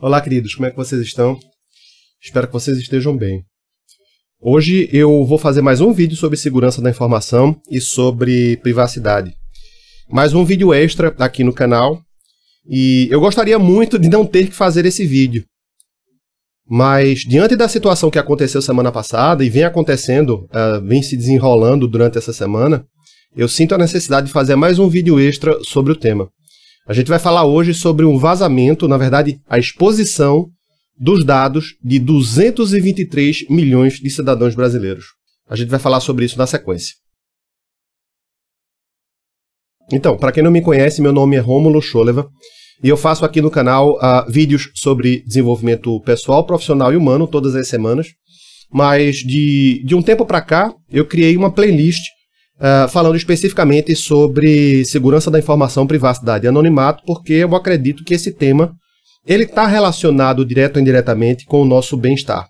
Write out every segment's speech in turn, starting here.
Olá, queridos, como é que vocês estão? Espero que vocês estejam bem. Hoje eu vou fazer mais um vídeo sobre segurança da informação e sobre privacidade. Mais um vídeo extra aqui no canal. E eu gostaria muito de não ter que fazer esse vídeo. Mas, diante da situação que aconteceu semana passada e vem acontecendo, uh, vem se desenrolando durante essa semana, eu sinto a necessidade de fazer mais um vídeo extra sobre o tema. A gente vai falar hoje sobre um vazamento, na verdade, a exposição dos dados de 223 milhões de cidadãos brasileiros. A gente vai falar sobre isso na sequência. Então, para quem não me conhece, meu nome é Rômulo Scholeva e eu faço aqui no canal uh, vídeos sobre desenvolvimento pessoal, profissional e humano todas as semanas. Mas de, de um tempo para cá, eu criei uma playlist Uh, falando especificamente sobre segurança da informação, privacidade e anonimato, porque eu acredito que esse tema ele está relacionado direto ou indiretamente com o nosso bem-estar.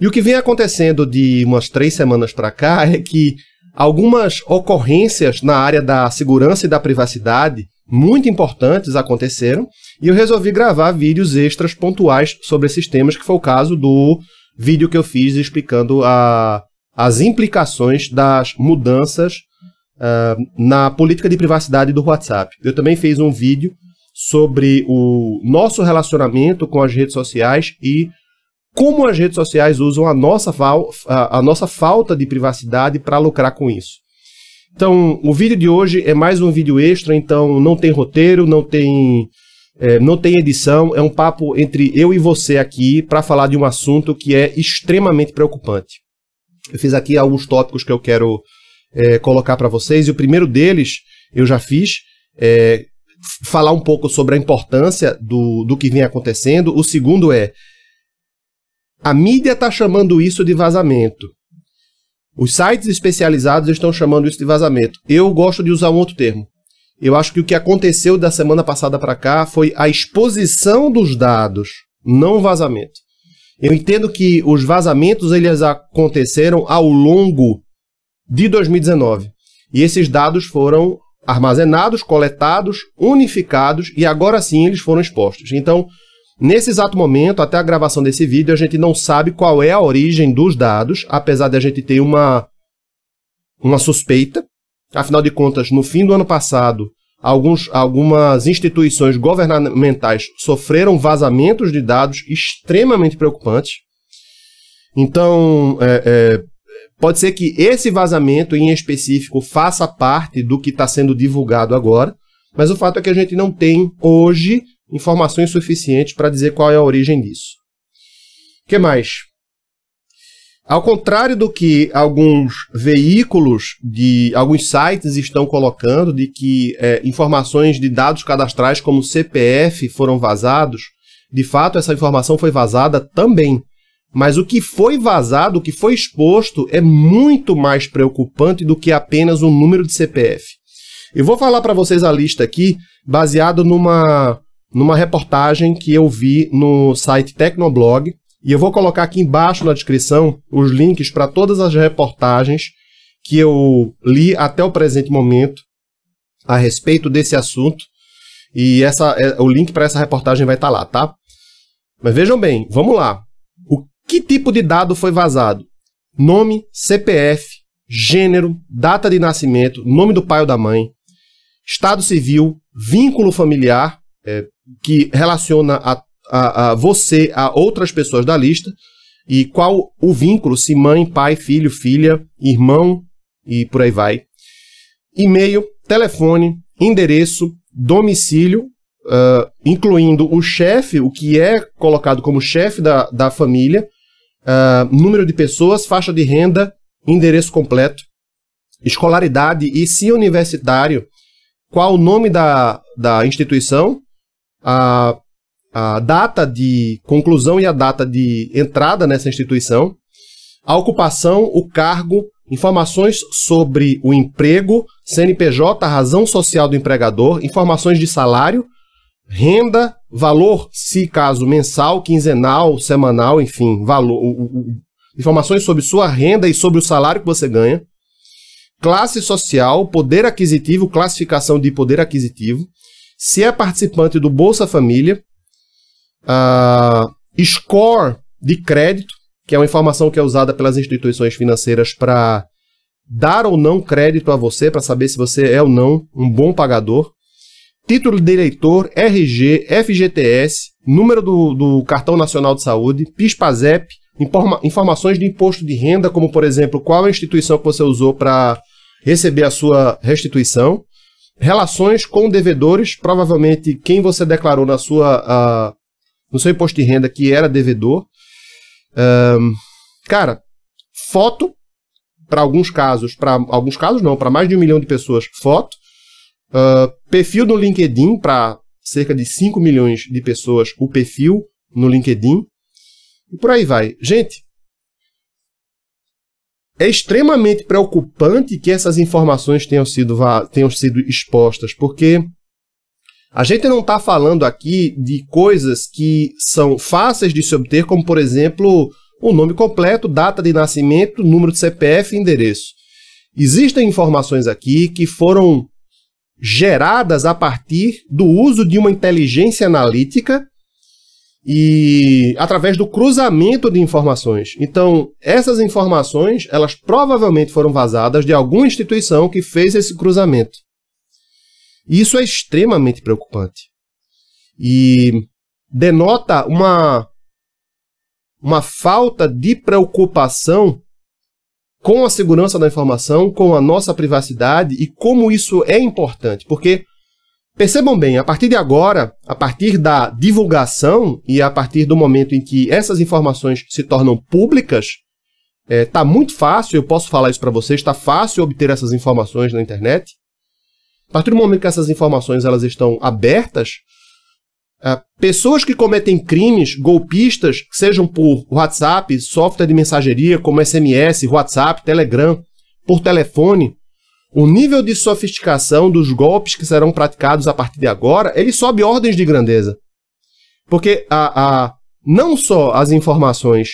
E o que vem acontecendo de umas três semanas para cá é que algumas ocorrências na área da segurança e da privacidade muito importantes aconteceram e eu resolvi gravar vídeos extras pontuais sobre esses temas, que foi o caso do vídeo que eu fiz explicando a as implicações das mudanças uh, na política de privacidade do WhatsApp. Eu também fiz um vídeo sobre o nosso relacionamento com as redes sociais e como as redes sociais usam a nossa, a, a nossa falta de privacidade para lucrar com isso. Então, o vídeo de hoje é mais um vídeo extra, então não tem roteiro, não tem, é, não tem edição, é um papo entre eu e você aqui para falar de um assunto que é extremamente preocupante eu fiz aqui alguns tópicos que eu quero é, colocar para vocês. E o primeiro deles eu já fiz. É, falar um pouco sobre a importância do, do que vem acontecendo. O segundo é. A mídia está chamando isso de vazamento. Os sites especializados estão chamando isso de vazamento. Eu gosto de usar um outro termo. Eu acho que o que aconteceu da semana passada para cá foi a exposição dos dados, não vazamento. Eu entendo que os vazamentos eles aconteceram ao longo de 2019. E esses dados foram armazenados, coletados, unificados e agora sim eles foram expostos. Então, nesse exato momento, até a gravação desse vídeo, a gente não sabe qual é a origem dos dados, apesar de a gente ter uma, uma suspeita. Afinal de contas, no fim do ano passado, alguns, algumas instituições governamentais sofreram vazamentos de dados extremamente preocupantes. Então, é, é, pode ser que esse vazamento em específico faça parte do que está sendo divulgado agora, mas o fato é que a gente não tem hoje informações suficientes para dizer qual é a origem disso. O que mais? Ao contrário do que alguns veículos de alguns sites estão colocando, de que é, informações de dados cadastrais como CPF foram vazados, de fato essa informação foi vazada também. Mas o que foi vazado, o que foi exposto, é muito mais preocupante do que apenas o um número de CPF. Eu vou falar para vocês a lista aqui, baseado numa, numa reportagem que eu vi no site Tecnoblog, e eu vou colocar aqui embaixo na descrição os links para todas as reportagens que eu li até o presente momento a respeito desse assunto. E essa, é, o link para essa reportagem vai estar tá lá, tá? Mas vejam bem, vamos lá. O que tipo de dado foi vazado? Nome, CPF, gênero, data de nascimento, nome do pai ou da mãe, estado civil, vínculo familiar, é, que relaciona a a, a você a outras pessoas da lista e qual o vínculo, se mãe, pai, filho, filha, irmão e por aí vai. E-mail, telefone, endereço, domicílio, uh, incluindo o chefe, o que é colocado como chefe da, da família, uh, número de pessoas, faixa de renda, endereço completo, escolaridade e se universitário, qual o nome da, da instituição, a a data de conclusão e a data de entrada nessa instituição, a ocupação, o cargo, informações sobre o emprego, CNPJ, a razão social do empregador, informações de salário, renda, valor, se caso mensal, quinzenal, semanal, enfim, valor, informações sobre sua renda e sobre o salário que você ganha, classe social, poder aquisitivo, classificação de poder aquisitivo, se é participante do Bolsa Família, uh, score de crédito, que é uma informação que é usada pelas instituições financeiras para dar ou não crédito a você, para saber se você é ou não um bom pagador, título de eleitor, RG, FGTS, número do, do Cartão Nacional de Saúde, PIS-PASEP, informa informações de imposto de renda, como por exemplo, qual a instituição que você usou para receber a sua restituição, relações com devedores, provavelmente quem você declarou na sua no seu imposto de renda que era devedor. Um, cara, foto para alguns casos, para alguns casos não, para mais de um milhão de pessoas, foto. Uh, perfil no LinkedIn para cerca de 5 milhões de pessoas, o perfil no LinkedIn. E por aí vai. Gente, é extremamente preocupante que essas informações tenham sido, tenham sido expostas, porque a gente não está falando aqui de coisas que são fáceis de se obter, como, por exemplo, o nome completo, data de nascimento, número de CPF e endereço. Existem informações aqui que foram geradas a partir do uso de uma inteligência analítica e através do cruzamento de informações. Então, essas informações, elas provavelmente foram vazadas de alguma instituição que fez esse cruzamento. E isso é extremamente preocupante. E denota uma, uma falta de preocupação com a segurança da informação, com a nossa privacidade e como isso é importante, porque percebam bem, a partir de agora, a partir da divulgação e a partir do momento em que essas informações se tornam públicas, está eh, é, muito fácil, eu posso falar isso para vocês, está fácil obter essas informações na internet. A partir do momento que essas informações elas estão abertas, é, pessoas que cometem crimes golpistas, sejam por WhatsApp, software de mensageria como SMS, WhatsApp, Telegram, por telefone, o nível de sofisticação dos golpes que serão praticados a partir de agora, ele sobe ordens de grandeza. Porque a, a não só as informações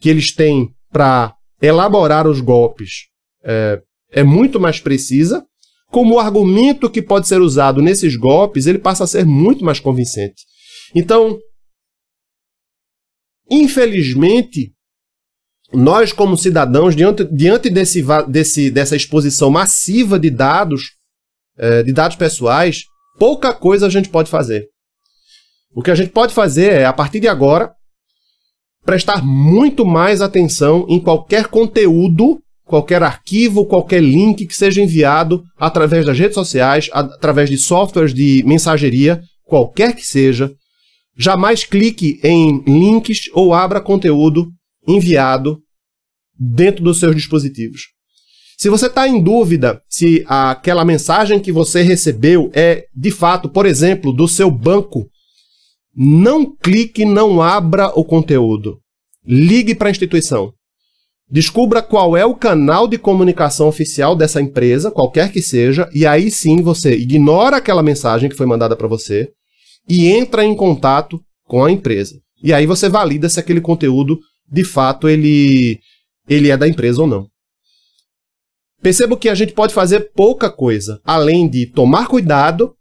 que eles têm para elaborar os golpes é, é muito mais precisa, como argumento que pode ser usado nesses golpes, ele passa a ser muito mais convincente. Então, infelizmente, nós, como cidadãos, diante, diante desse, desse, dessa exposição massiva de dados, é, de dados pessoais, pouca coisa a gente pode fazer. O que a gente pode fazer é, a partir de agora, prestar muito mais atenção em qualquer conteúdo qualquer arquivo, qualquer link que seja enviado através das redes sociais, através de softwares de mensageria, qualquer que seja. Jamais clique em links ou abra conteúdo enviado dentro dos seus dispositivos. Se você está em dúvida se aquela mensagem que você recebeu é, de fato, por exemplo, do seu banco, não clique, não abra o conteúdo. Ligue para a instituição. Descubra qual é o canal de comunicação oficial dessa empresa, qualquer que seja, e aí sim você ignora aquela mensagem que foi mandada para você e entra em contato com a empresa. E aí você valida se aquele conteúdo, de fato, ele, ele é da empresa ou não. Percebo que a gente pode fazer pouca coisa, além de tomar cuidado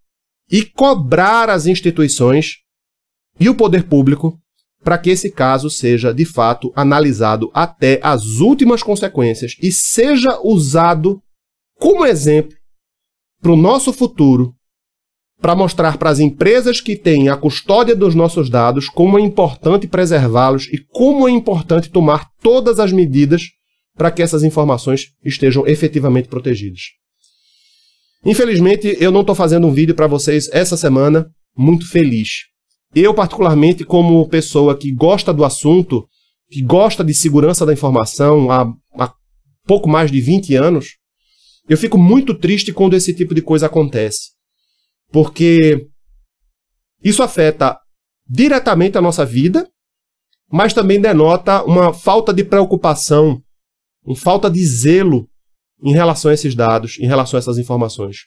e cobrar as instituições e o poder público para que esse caso seja de fato analisado até as últimas consequências e seja usado como exemplo para o nosso futuro, para mostrar para as empresas que têm a custódia dos nossos dados como é importante preservá-los e como é importante tomar todas as medidas para que essas informações estejam efetivamente protegidas. Infelizmente, eu não estou fazendo um vídeo para vocês essa semana muito feliz. Eu, particularmente, como pessoa que gosta do assunto, que gosta de segurança da informação há, há pouco mais de 20 anos, eu fico muito triste quando esse tipo de coisa acontece. Porque isso afeta diretamente a nossa vida, mas também denota uma falta de preocupação, uma falta de zelo em relação a esses dados, em relação a essas informações.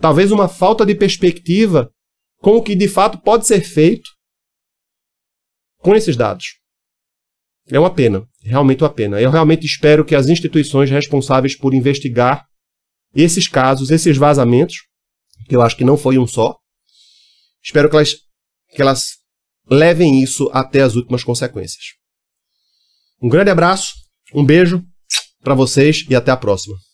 Talvez uma falta de perspectiva com o que de fato pode ser feito com esses dados. É uma pena, realmente uma pena. Eu realmente espero que as instituições responsáveis por investigar esses casos, esses vazamentos, que eu acho que não foi um só, espero que elas, que elas levem isso até as últimas consequências. Um grande abraço, um beijo para vocês e até a próxima.